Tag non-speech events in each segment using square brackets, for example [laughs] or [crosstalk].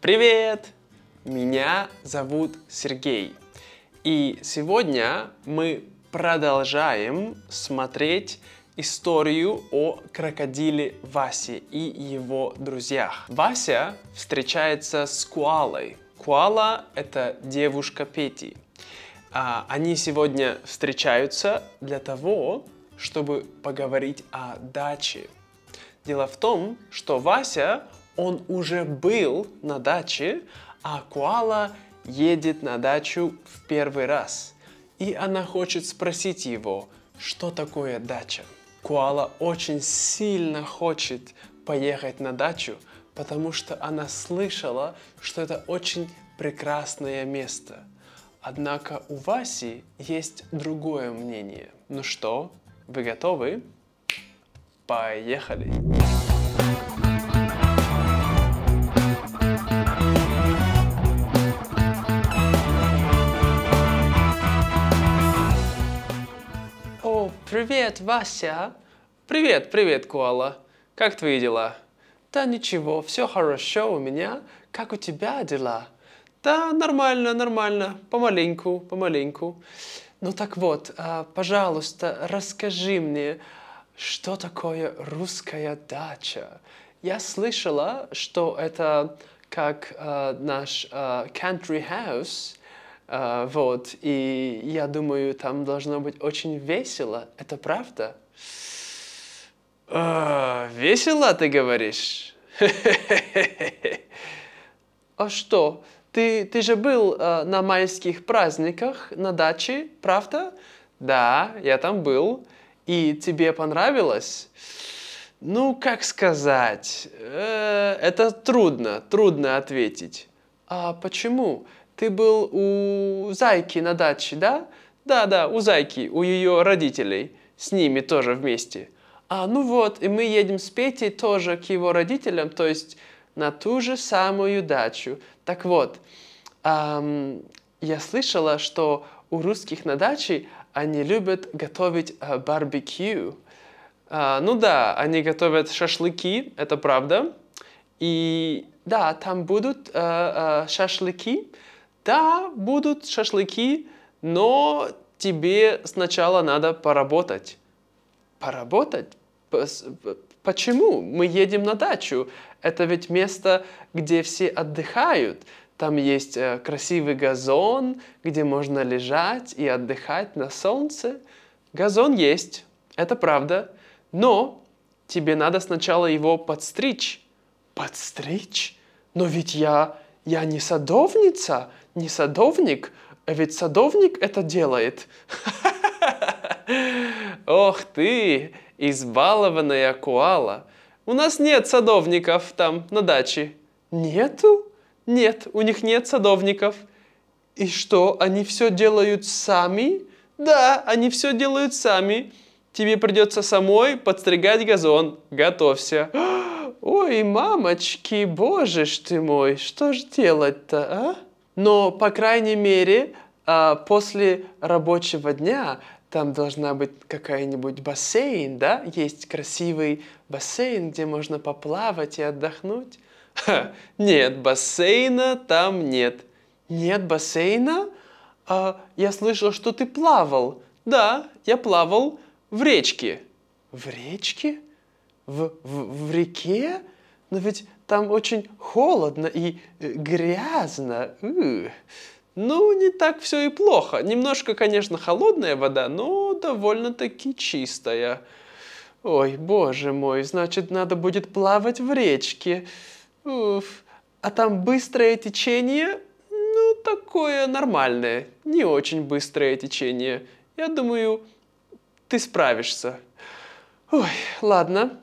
Привет! Меня зовут Сергей. И сегодня мы продолжаем смотреть историю о крокодиле Васе и его друзьях. Вася встречается с Куалой. Куала – это девушка Пети. А, они сегодня встречаются для того, чтобы поговорить о даче. Дело в том, что Вася он уже был на даче, а Куала едет на дачу в первый раз. И она хочет спросить его, что такое дача. Куала очень сильно хочет поехать на дачу, потому что она слышала, что это очень прекрасное место. Однако у Васи есть другое мнение. Ну что, вы готовы? Поехали! «Привет, Вася!» «Привет, привет, Куала! Как твои дела?» «Да ничего, все хорошо у меня. Как у тебя дела?» «Да, нормально, нормально. Помаленьку, помаленьку». «Ну так вот, а, пожалуйста, расскажи мне, что такое русская дача?» Я слышала, что это как а, наш э, country house, а, вот, и я думаю, там должно быть очень весело, это правда? А, весело, ты говоришь? [laughs] А что, ты, ты же был а, на майских праздниках на даче, правда? Да, я там был. И тебе понравилось? Ну, как сказать? Э, это трудно, трудно ответить. А почему? Почему? Ты был у Зайки на даче, да? Да-да, у Зайки, у ее родителей. С ними тоже вместе. А, ну вот, и мы едем с Петей тоже к его родителям, то есть на ту же самую дачу. Так вот, эм, я слышала, что у русских на даче они любят готовить э, барбекю. Э, ну да, они готовят шашлыки, это правда. И да, там будут э, э, шашлыки, да, будут шашлыки, но тебе сначала надо поработать. Поработать? Почему? Мы едем на дачу. Это ведь место, где все отдыхают. Там есть э, красивый газон, где можно лежать и отдыхать на солнце. Газон есть, это правда. Но тебе надо сначала его подстричь. Подстричь? Но ведь я, я не садовница не садовник, а ведь садовник это делает. Ох ты, избалованная куала. У нас нет садовников там на даче. Нету? Нет, у них нет садовников. И что, они все делают сами? Да, они все делают сами. Тебе придется самой подстригать газон. Готовься. Ой, мамочки, боже ж ты мой, что ж делать-то, а? но, по крайней мере, а, после рабочего дня там должна быть какая-нибудь бассейн, да? Есть красивый бассейн, где можно поплавать и отдохнуть. Ха, нет, бассейна там нет. Нет бассейна? А, я слышал, что ты плавал. Да, я плавал в речке. В речке? В, в, в реке? Но ведь там очень холодно и э, грязно. Ну, не так все и плохо. Немножко, конечно, холодная вода, но довольно-таки чистая. Ой, боже мой, значит, надо будет плавать в речке. Уф. А там быстрое течение? Ну, такое нормальное. Не очень быстрое течение. Я думаю, ты справишься. Ой, ладно.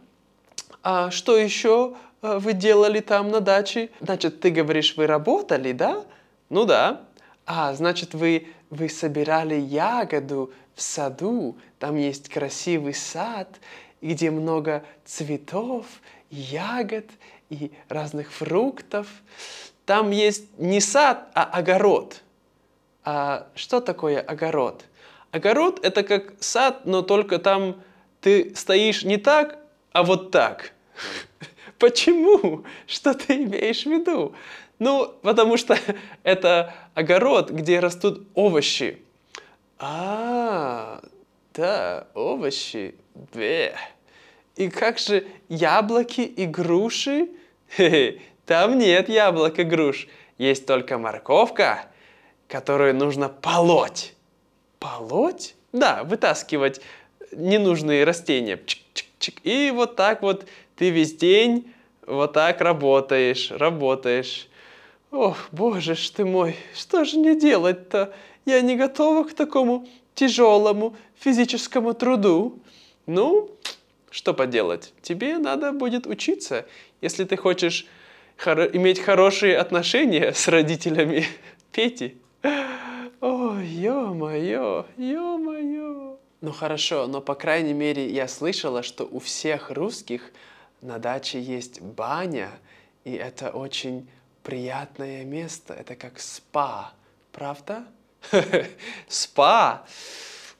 А что еще? Э, вы делали там на даче? Значит, ты говоришь, вы работали, да? Ну да. А, значит, вы, вы собирали ягоду в саду, там есть красивый сад, где много цветов, ягод и разных фруктов. Там есть не сад, а огород. А что такое огород? Огород — это как сад, но только там ты стоишь не так, а вот так. Почему? Что ты имеешь в виду? Ну, потому что [laughs] это огород, где растут овощи. А, да, овощи. Бе. И как же яблоки и груши? там нет яблок и груш. Есть только морковка, которую нужно полоть. Полоть? Да, вытаскивать ненужные растения. Чик-чик-чик. И вот так вот ты весь день вот так работаешь, работаешь. Ох, боже ж ты мой, что же мне делать-то? Я не готова к такому тяжелому физическому труду. Ну, что поделать, тебе надо будет учиться, если ты хочешь хоро иметь хорошие отношения с родителями [laughs] Пети. О, ё-моё, ё-моё. Ну хорошо, но по крайней мере я слышала, что у всех русских на даче есть баня, и это очень приятное место. Это как спа, правда? [laughs] Спа!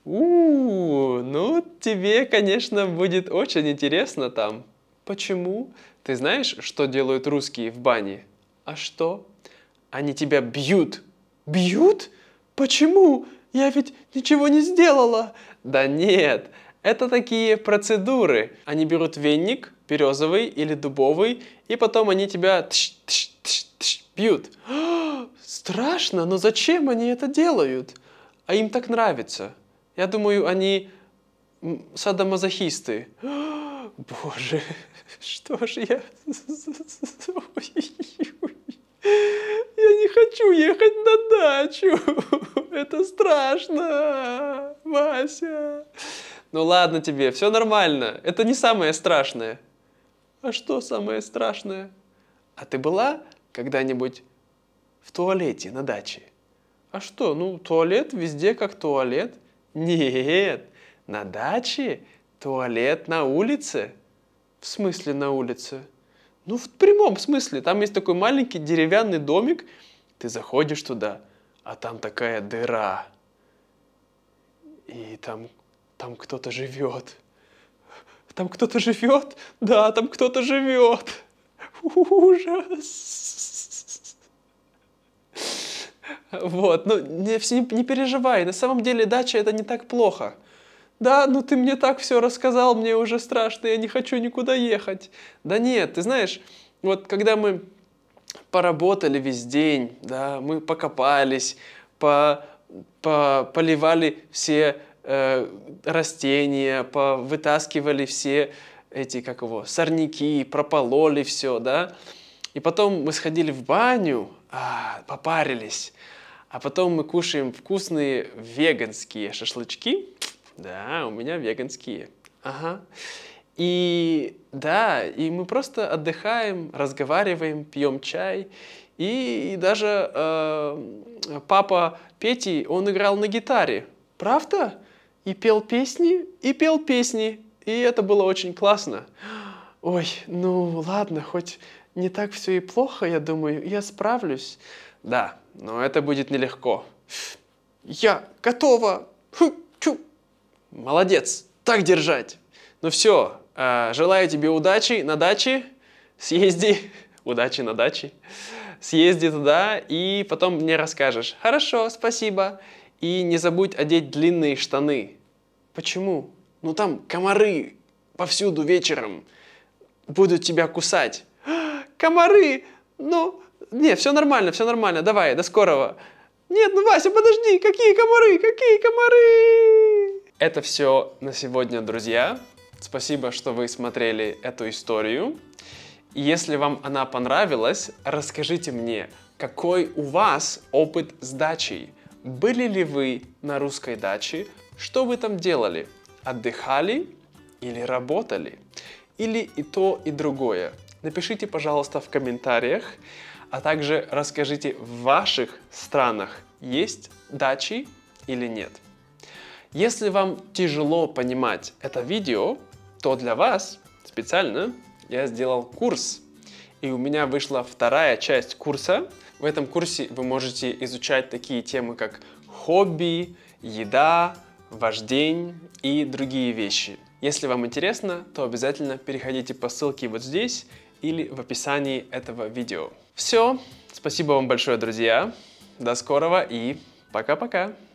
У, ну тебе, конечно, будет очень интересно там. Почему? Ты знаешь, что делают русские в бане? А что? Они тебя бьют. Бьют? Почему? Я ведь ничего не сделала. Да нет, это такие процедуры. Они берут веник, березовый или дубовый, и потом они тебя тш, тш, тш, тш, бьют. [gasps] Страшно, но зачем они это делают? А им так нравится. Я думаю, они садомазохисты. [gasps] Боже, [laughs] что же я... [laughs] Я не хочу ехать на дачу. [laughs] Это страшно, Вася. Ну ладно тебе, все нормально. Это не самое страшное. А что самое страшное? А ты была когда-нибудь в туалете на даче? А что, ну туалет везде как туалет? Нет, на даче туалет на улице. В смысле на улице? Ну, в прямом смысле. Там есть такой маленький деревянный домик. Ты заходишь туда, а там такая дыра. И там, там кто-то живет. Там кто-то живет? Да, там кто-то живет. Ужас. Вот, ну не, не переживай, на самом деле дача это не так плохо. Да, ну ты мне так все рассказал, мне уже страшно, я не хочу никуда ехать. Да нет, ты знаешь, вот когда мы поработали весь день, да, мы покопались, по, по, поливали все э, растения, вытаскивали все эти, как его, сорняки, пропололи все, да. И потом мы сходили в баню, а, попарились, а потом мы кушаем вкусные веганские шашлычки. Да, у меня веганские. Ага. И да, и мы просто отдыхаем, разговариваем, пьем чай. И, и даже э, папа Пети, он играл на гитаре. Правда? и пел песни, и пел песни. И это было очень классно. Ой, ну ладно, хоть не так все и плохо, я думаю, я справлюсь. Да, но это будет нелегко. Я готова. Ху, чу. Молодец, так держать. Ну все, э, желаю тебе удачи на даче. Съезди. Удачи на даче. Съезди туда и потом мне расскажешь. Хорошо, спасибо. И не забудь одеть длинные штаны. Почему? Ну там комары повсюду вечером будут тебя кусать. «А, комары! Ну, не, все нормально, все нормально, давай, до скорого. Нет, ну Вася, подожди, какие комары, какие комары! Это все на сегодня, друзья. Спасибо, что вы смотрели эту историю. если вам она понравилась, расскажите мне, какой у вас опыт с дачей? Были ли вы на русской даче? Что вы там делали? Отдыхали или работали? Или и то, и другое? Напишите, пожалуйста, в комментариях, а также расскажите, в ваших странах есть дачи или нет. Если вам тяжело понимать это видео, то для вас специально я сделал курс. И у меня вышла вторая часть курса. В этом курсе вы можете изучать такие темы, как хобби, еда, ваш день и другие вещи. Если вам интересно, то обязательно переходите по ссылке вот здесь или в описании этого видео. Все, спасибо вам большое, друзья. До скорого и пока-пока.